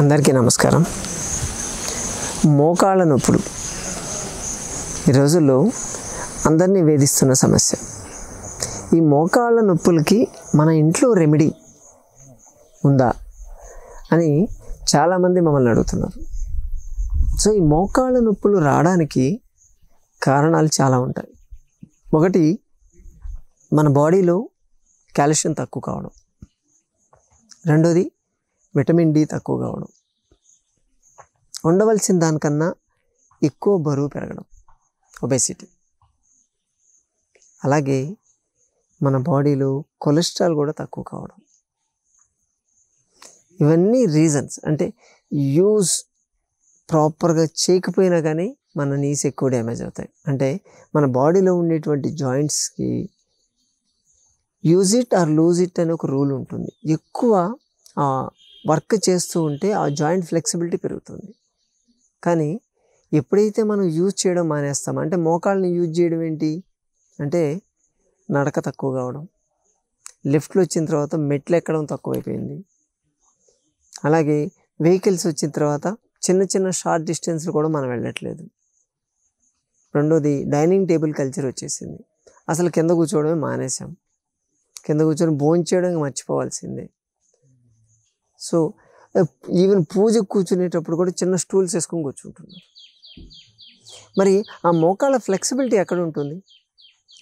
అందరికీ నమస్కారం మోకాళ్ళ నొప్పులు ఈ రోజుల్లో అందరినీ వేధిస్తున్న సమస్య ఈ మోకాళ్ళ నొప్పులకి మన ఇంట్లో రెమెడీ ఉందా అని చాలామంది మమ్మల్ని అడుగుతున్నారు సో ఈ మోకాళ్ళ నొప్పులు రావడానికి కారణాలు చాలా ఉంటాయి ఒకటి మన బాడీలో కాల్షియం తక్కువ కావడం రెండోది విటమిన్ డి తక్కువ కావడం ఉండవలసిన దానికన్నా ఎక్కువ బరువు పెరగడం ఒబేసిటీ అలాగే మన బాడీలో కొలెస్ట్రాల్ కూడా తక్కువ కావడం ఇవన్నీ రీజన్స్ అంటే యూజ్ ప్రాపర్గా చేయకపోయినా కానీ మన నీస్ ఎక్కువ డ్యామేజ్ అవుతాయి అంటే మన బాడీలో ఉండేటువంటి జాయింట్స్కి use it or lose it అని ఒక రూల్ ఉంటుంది ఎక్కువ వర్క్ చేస్తూ ఉంటే ఆ జాయింట్ ఫ్లెక్సిబిలిటీ పెరుగుతుంది కానీ ఎప్పుడైతే మనం యూజ్ చేయడం మానేస్తాం అంటే మోకాళ్ళని యూజ్ చేయడం ఏంటి అంటే నడక తక్కువ కావడం లిఫ్ట్లు వచ్చిన తర్వాత మెట్లు ఎక్కడం తక్కువైపోయింది అలాగే వెహికల్స్ వచ్చిన తర్వాత చిన్న చిన్న షార్ట్ డిస్టెన్స్లు కూడా మనం వెళ్ళట్లేదు రెండోది డైనింగ్ టేబుల్ కల్చర్ వచ్చేసింది అసలు కింద కూర్చోవడమే మానేసాం కింద కూర్చొని భోజనం మర్చిపోవాల్సిందే సో ఈవెన్ పూజ కూర్చునేటప్పుడు కూడా చిన్న స్టూల్స్ వేసుకొని కూర్చుంటున్నారు మరి ఆ మోకాల ఫ్లెక్సిబిలిటీ ఎక్కడ ఉంటుంది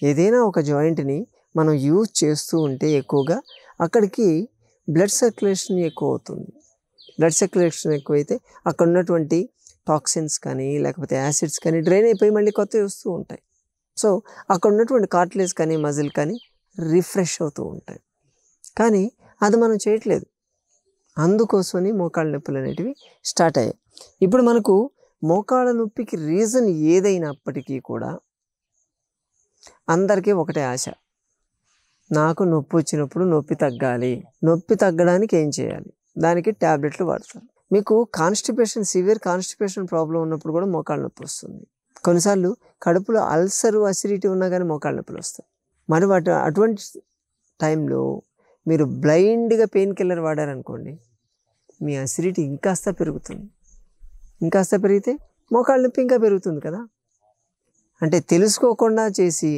ఏదైనా ఒక జాయింట్ని మనం యూజ్ చేస్తూ ఉంటే ఎక్కువగా అక్కడికి బ్లడ్ సర్క్యులేషన్ ఎక్కువ అవుతుంది బ్లడ్ సర్క్యులేషన్ ఎక్కువైతే అక్కడ ఉన్నటువంటి టాక్సిన్స్ కానీ లేకపోతే యాసిడ్స్ కానీ డ్రైన్ అయిపోయి మళ్ళీ కొత్త వస్తూ ఉంటాయి సో అక్కడ ఉన్నటువంటి కార్ట్లేజ్ కానీ మజిల్ కానీ రిఫ్రెష్ అవుతూ ఉంటాయి కానీ అది మనం చేయట్లేదు అందుకోసమని మోకాళ్ళ నొప్పులు అనేటివి స్టార్ట్ అయ్యాయి ఇప్పుడు మనకు మోకాళ్ళ నొప్పికి రీజన్ ఏదైనప్పటికీ కూడా అందరికీ ఒకటే ఆశ నాకు నొప్పి వచ్చినప్పుడు నొప్పి తగ్గాలి నొప్పి తగ్గడానికి ఏం చేయాలి దానికి ట్యాబ్లెట్లు వాడతారు మీకు కాన్స్టిపేషన్ సివియర్ కాన్స్టిపేషన్ ప్రాబ్లం ఉన్నప్పుడు కూడా మోకాళ్ళ నొప్పి వస్తుంది కొన్నిసార్లు కడుపులో అల్సరు అసిడిటీ ఉన్నా కానీ మోకాళ్ళ నొప్పులు వస్తాయి మరి వాటి అటువంటి టైంలో మీరు బ్లైండ్గా పెయిన్ కిల్లర్ వాడారనుకోండి మీ అసిడిటీ ఇంకాస్త పెరుగుతుంది ఇంకాస్త పెరిగితే మోకాళ్ళ నొప్పి ఇంకా పెరుగుతుంది కదా అంటే తెలుసుకోకుండా చేసి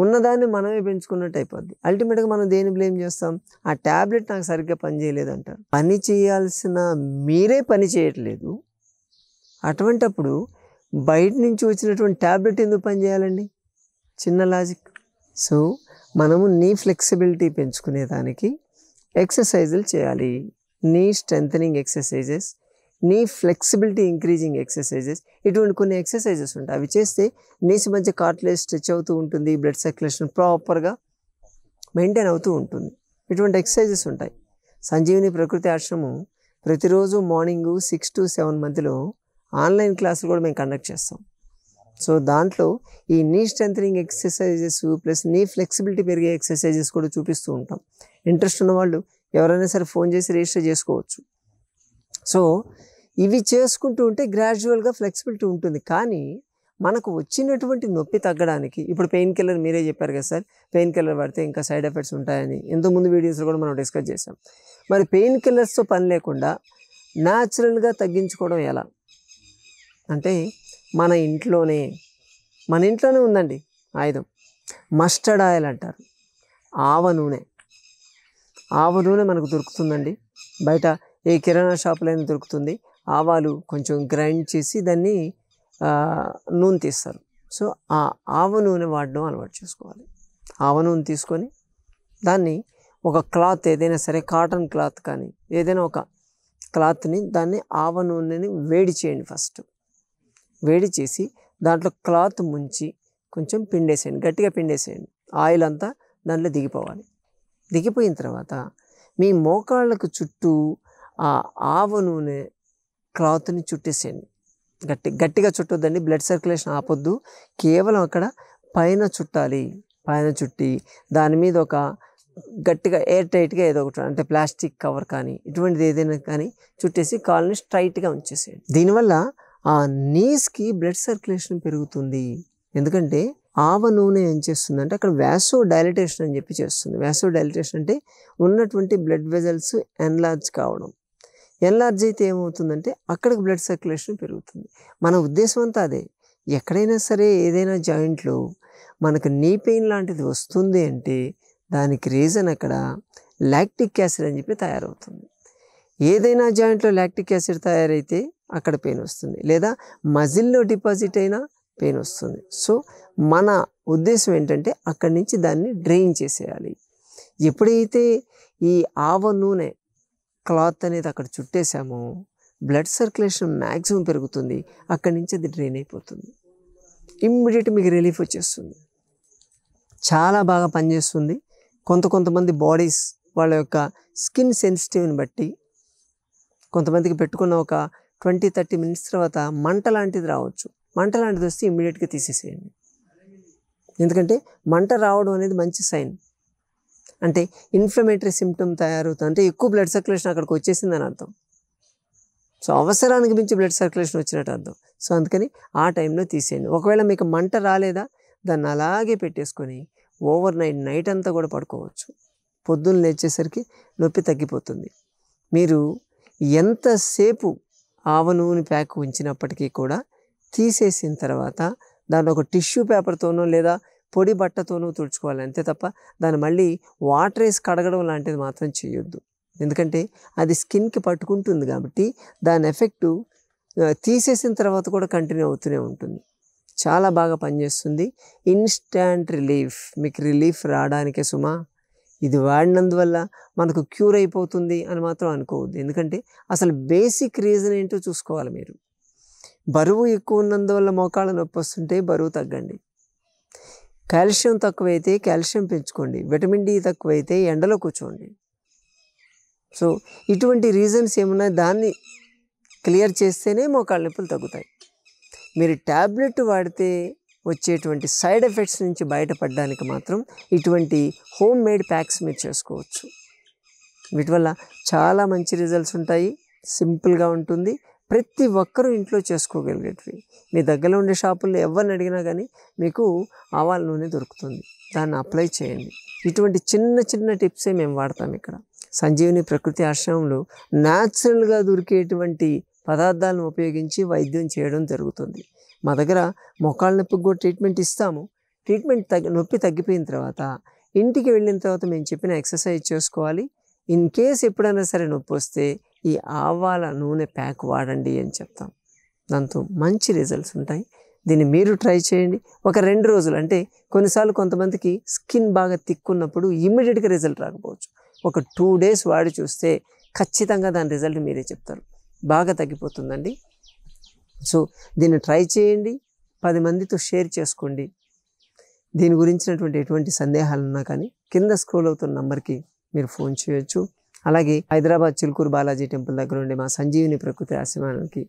ఉన్నదాన్ని మనమే పెంచుకున్నట్టు అయిపోద్ది అల్టిమేట్గా మనం దేని బ్లేమ్ చేస్తాం ఆ ట్యాబ్లెట్ నాకు సరిగ్గా పనిచేయలేదు అంటారు పని చేయాల్సిన మీరే పని చేయట్లేదు అటువంటప్పుడు బయట నుంచి వచ్చినటువంటి ట్యాబ్లెట్ ఎందుకు పని చేయాలండి చిన్న లాజిక్ సో మనము నీ ఫ్లెక్సిబిలిటీ పెంచుకునేదానికి ఎక్సర్సైజులు చేయాలి knee strengthening exercises knee flexibility increasing exercises ఇటువంటి కొన్ని ఎక్సర్సైజెస్ ఉంటాయి అవి చేస్తే నీస్ మధ్య కార్ట్లేజ్ స్ట్రెచ్ అవుతూ ఉంటుంది బ్లడ్ సర్క్యులేషన్ ప్రాపర్గా మెయింటైన్ అవుతూ ఉంటుంది ఇటువంటి ఎక్సర్సైజెస్ ఉంటాయి సంజీవిని ప్రకృతి ఆశ్రమం ప్రతిరోజు మార్నింగ్ సిక్స్ టు సెవెన్ మధ్యలో ఆన్లైన్ క్లాసులు కూడా మేము కండక్ట్ చేస్తాం సో దాంట్లో ఈ knee strength exercises plus knee flexibility పెరిగే ఎక్సర్సైజెస్ కూడా చూపిస్తూ ఉంటాం ఇంట్రెస్ట్ ఉన్నవాళ్ళు ఎవరైనా సరే ఫోన్ చేసి రిజిస్టర్ చేసుకోవచ్చు సో ఇవి చేసుకుంటూ ఉంటే గ్రాడ్యువల్గా ఫ్లెక్సిబిలిటీ ఉంటుంది కానీ మనకు వచ్చినటువంటి నొప్పి తగ్గడానికి ఇప్పుడు పెయిన్ కిల్లర్ మీరే చెప్పారు కదా సార్ పెయిన్ కిల్లర్ పడితే ఇంకా సైడ్ ఎఫెక్ట్స్ ఉంటాయని ఎంతో ముందు వీడియోస్లో కూడా మనం డిస్కస్ చేసాం మరి పెయిన్ కిల్లర్స్తో పని లేకుండా న్యాచురల్గా తగ్గించుకోవడం ఎలా అంటే మన ఇంట్లోనే మన ఇంట్లోనే ఉందండి ఆయుధం మస్టర్డ్ ఆయిల్ అంటారు ఆవ నూనె ఆవ నూనె మనకు దొరుకుతుందండి బయట ఏ కిరాణా షాపులైనా దొరుకుతుంది ఆవాలు కొంచెం గ్రైండ్ చేసి దాన్ని నూనె తీస్తారు సో ఆ ఆవ నూనె వాడడం అలవాటు చేసుకోవాలి ఆవ నూనె తీసుకొని దాన్ని ఒక క్లాత్ ఏదైనా సరే కాటన్ క్లాత్ కానీ ఏదైనా ఒక క్లాత్ని దాన్ని ఆవ నూనెని వేడి చేయండి ఫస్ట్ వేడి చేసి దాంట్లో క్లాత్ ముంచి కొంచెం పిండేసేయండి గట్టిగా పిండేసేయండి ఆయిల్ అంతా దాంట్లో దిగిపోవాలి దిగిపోయిన తర్వాత మీ మోకాళ్ళకు చుట్టూ ఆ ఆవ నూనె క్లాత్ని చుట్టేసేయండి గట్టి గట్టిగా చుట్టొద్దండి బ్లడ్ సర్క్యులేషన్ ఆపొద్దు కేవలం అక్కడ పైన చుట్టాలి పైన చుట్టి దాని మీద ఒక గట్టిగా ఎయిర్ టైట్గా ఏదో ఒకటి అంటే ప్లాస్టిక్ కవర్ కానీ ఇటువంటిది ఏదైనా కానీ చుట్టేసి కాల్ని స్ట్రైట్గా ఉంచేసేయండి దీనివల్ల ఆ నీస్కి బ్లడ్ సర్క్యులేషన్ పెరుగుతుంది ఎందుకంటే ఆవ నూనె ఏం చేస్తుందంటే అక్కడ వ్యాసో డైలిటేషన్ అని చెప్పి చేస్తుంది వ్యాసో డైలిటేషన్ అంటే ఉన్నటువంటి బ్లడ్ వెజల్స్ ఎన్లార్జ్ కావడం ఎన్లార్జ్ అయితే ఏమవుతుందంటే అక్కడికి బ్లడ్ సర్క్యులేషన్ పెరుగుతుంది మన ఉద్దేశం అంతా అదే ఎక్కడైనా సరే ఏదైనా జాయింట్లో మనకు నీ పెయిన్ లాంటిది వస్తుంది అంటే దానికి రీజన్ అక్కడ లాక్టిక్ యాసిడ్ అని చెప్పి తయారవుతుంది ఏదైనా జాయింట్లో లాక్టిక్ యాసిడ్ తయారైతే అక్కడ పెయిన్ వస్తుంది లేదా మజిల్లో డిపాజిట్ అయినా పెయిన్ వస్తుంది సో మన ఉద్దేశం ఏంటంటే అక్కడి నుంచి దాన్ని డ్రైన్ చేసేయాలి ఎప్పుడైతే ఈ ఆవ నూనె క్లాత్ అనేది అక్కడ చుట్టేసామో బ్లడ్ సర్క్యులేషన్ మ్యాక్సిమం పెరుగుతుంది అక్కడి నుంచి అది డ్రైన్ అయిపోతుంది ఇమ్మీడియట్ మీకు రిలీఫ్ వచ్చేస్తుంది చాలా బాగా పనిచేస్తుంది కొంత కొంతమంది బాడీస్ వాళ్ళ యొక్క స్కిన్ సెన్సిటివ్ని బట్టి కొంతమందికి పెట్టుకున్న ఒక ట్వంటీ థర్టీ మినిట్స్ తర్వాత మంట లాంటిది రావచ్చు మంట లాంటిది వస్తే ఇమ్మీడియట్గా తీసేసేయండి ఎందుకంటే మంట రావడం అనేది మంచి సైన్ అంటే ఇన్ఫ్లమేటరీ సిమ్టమ్ తయారవుతుంది అంటే ఎక్కువ బ్లడ్ సర్క్యులేషన్ అక్కడికి వచ్చేసింది అని అర్థం సో అవసరానికి మించి బ్లడ్ సర్క్యులేషన్ వచ్చినట్టు అర్థం సో అందుకని ఆ టైంలో తీసేయండి ఒకవేళ మీకు మంట రాలేదా దాన్ని అలాగే పెట్టేసుకొని ఓవర్ నైట్ నైట్ అంతా కూడా పడుకోవచ్చు పొద్దున్న లేచేసరికి నొప్పి తగ్గిపోతుంది మీరు ఎంతసేపు ఆవ నూనె ప్యాక్ ఉంచినప్పటికీ కూడా తీసేసిన తర్వాత దాన్ని ఒక టిష్యూ పేపర్తోనో లేదా పొడి బట్టతోనూ తుడుచుకోవాలి అంతే తప్ప దాన్ని మళ్ళీ వాటర్ వేసి కడగడం లాంటిది మాత్రం చేయొద్దు ఎందుకంటే అది స్కిన్కి పట్టుకుంటుంది కాబట్టి దాని ఎఫెక్టు తీసేసిన తర్వాత కూడా కంటిన్యూ అవుతూనే ఉంటుంది చాలా బాగా పనిచేస్తుంది ఇన్స్టాంట్ రిలీఫ్ మీకు రిలీఫ్ రావడానికే సుమా ఇది వాడినందువల్ల మనకు క్యూర్ అయిపోతుంది అని మాత్రం అనుకోవద్దు ఎందుకంటే అసలు బేసిక్ రీజన్ ఏంటో చూసుకోవాలి మీరు బరువు ఎక్కువ ఉన్నందువల్ల మోకాళ్ళ నొప్పి వస్తుంటే బరువు తగ్గండి కాల్షియం తక్కువైతే కాల్షియం పెంచుకోండి విటమిన్ డి తక్కువైతే ఎండలో కూర్చోండి సో ఇటువంటి రీజన్స్ ఏమున్నాయి దాన్ని క్లియర్ చేస్తేనే మోకాళ్ళ నొప్పులు తగ్గుతాయి మీరు ట్యాబ్లెట్ వాడితే వచ్చేటువంటి సైడ్ ఎఫెక్ట్స్ నుంచి బయటపడడానికి మాత్రం ఇటువంటి హోమ్ మేడ్ ప్యాక్స్ మీరు చేసుకోవచ్చు వీటి వల్ల చాలా మంచి రిజల్ట్స్ ఉంటాయి సింపుల్గా ఉంటుంది ప్రతి ఒక్కరూ ఇంట్లో చేసుకోగలిగేటివి మీ దగ్గర ఉండే షాపుల్లో ఎవరిని అడిగినా కానీ మీకు ఆవాల నూనె దొరుకుతుంది దాన్ని అప్లై చేయండి ఇటువంటి చిన్న చిన్న టిప్సే మేము వాడతాం ఇక్కడ సంజీవిని ప్రకృతి ఆశ్రమంలో న్యాచురల్గా దొరికేటువంటి పదార్థాలను ఉపయోగించి వైద్యం చేయడం జరుగుతుంది మా దగ్గర మొక్కల నొప్పికి కూడా ట్రీట్మెంట్ ఇస్తాము ట్రీట్మెంట్ తగ్గి నొప్పి తగ్గిపోయిన తర్వాత ఇంటికి వెళ్ళిన తర్వాత మేము చెప్పిన ఎక్సర్సైజ్ చేసుకోవాలి ఇన్ కేస్ ఎప్పుడైనా సరే నొప్పి వస్తే ఈ ఆవాల నూనె ప్యాక్ వాడండి అని చెప్తాం దాంతో మంచి రిజల్ట్స్ ఉంటాయి దీన్ని మీరు ట్రై చేయండి ఒక రెండు రోజులు అంటే కొన్నిసార్లు కొంతమందికి స్కిన్ బాగా తిక్కున్నప్పుడు ఇమ్మీడియట్గా రిజల్ట్ రాకపోవచ్చు ఒక టూ డేస్ వాడి చూస్తే ఖచ్చితంగా దాని రిజల్ట్ మీరే చెప్తారు బాగా తగ్గిపోతుందండి సో దీన్ని ట్రై చేయండి పది మందితో షేర్ చేసుకోండి దీని గురించినటువంటి ఎటువంటి సందేహాలున్నా కానీ కింద స్క్రోల్ అవుతున్న నెంబర్కి మీరు ఫోన్ చేయొచ్చు అలాగే హైదరాబాద్ చిలుకూరు బాలాజీ టెంపుల్ దగ్గర ఉండే మా సంజీవిని ప్రకృతి ఆశ్రమానికి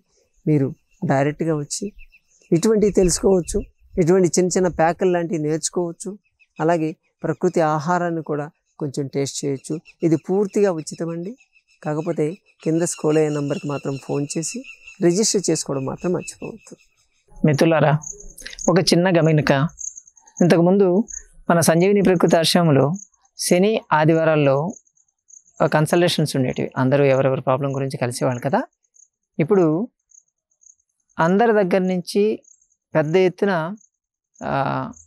మీరు డైరెక్ట్గా వచ్చి ఇటువంటివి తెలుసుకోవచ్చు ఇటువంటి చిన్న చిన్న ప్యాకులు లాంటివి నేర్చుకోవచ్చు అలాగే ప్రకృతి ఆహారాన్ని కూడా కొంచెం టేస్ట్ చేయొచ్చు ఇది పూర్తిగా ఉచితమండి కాకపోతే కింద స్కూల్ అయ్యే నెంబర్కి మాత్రం ఫోన్ చేసి రిజిస్టర్ చేసుకోవడం మాత్రం మర్చిపోవచ్చు మిత్రులారా ఒక చిన్న గమనిక ఇంతకుముందు మన సంజీవిని ప్రకృతి ఆశ్రమంలో శని ఆదివారాల్లో కన్సల్టేషన్స్ ఉండేటివి అందరూ ఎవరెవరి ప్రాబ్లం గురించి కలిసేవాళ్ళు కదా ఇప్పుడు అందరి దగ్గర నుంచి పెద్ద ఎత్తున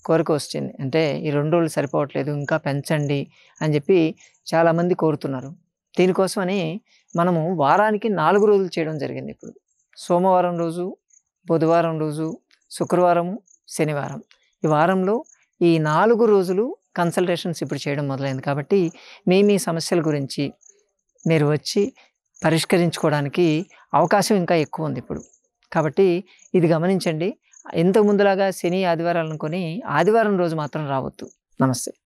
కోరిక వచ్చింది అంటే ఈ రెండు రోజులు సరిపోవట్లేదు ఇంకా పెంచండి అని చెప్పి చాలామంది కోరుతున్నారు దీనికోసమని మనము వారానికి నాలుగు రోజులు చేయడం జరిగింది ఇప్పుడు సోమవారం రోజు బుధవారం రోజు శుక్రవారం శనివారం ఈ వారంలో ఈ నాలుగు రోజులు కన్సల్టేషన్స్ ఇప్పుడు చేయడం మొదలైంది కాబట్టి మీ మీ సమస్యల గురించి మీరు వచ్చి పరిష్కరించుకోవడానికి అవకాశం ఇంకా ఎక్కువ ఉంది ఇప్పుడు కాబట్టి ఇది గమనించండి ఇంతకు ముందులాగా శని ఆదివారాలు అనుకొని ఆదివారం రోజు మాత్రం రావద్దు నమస్తే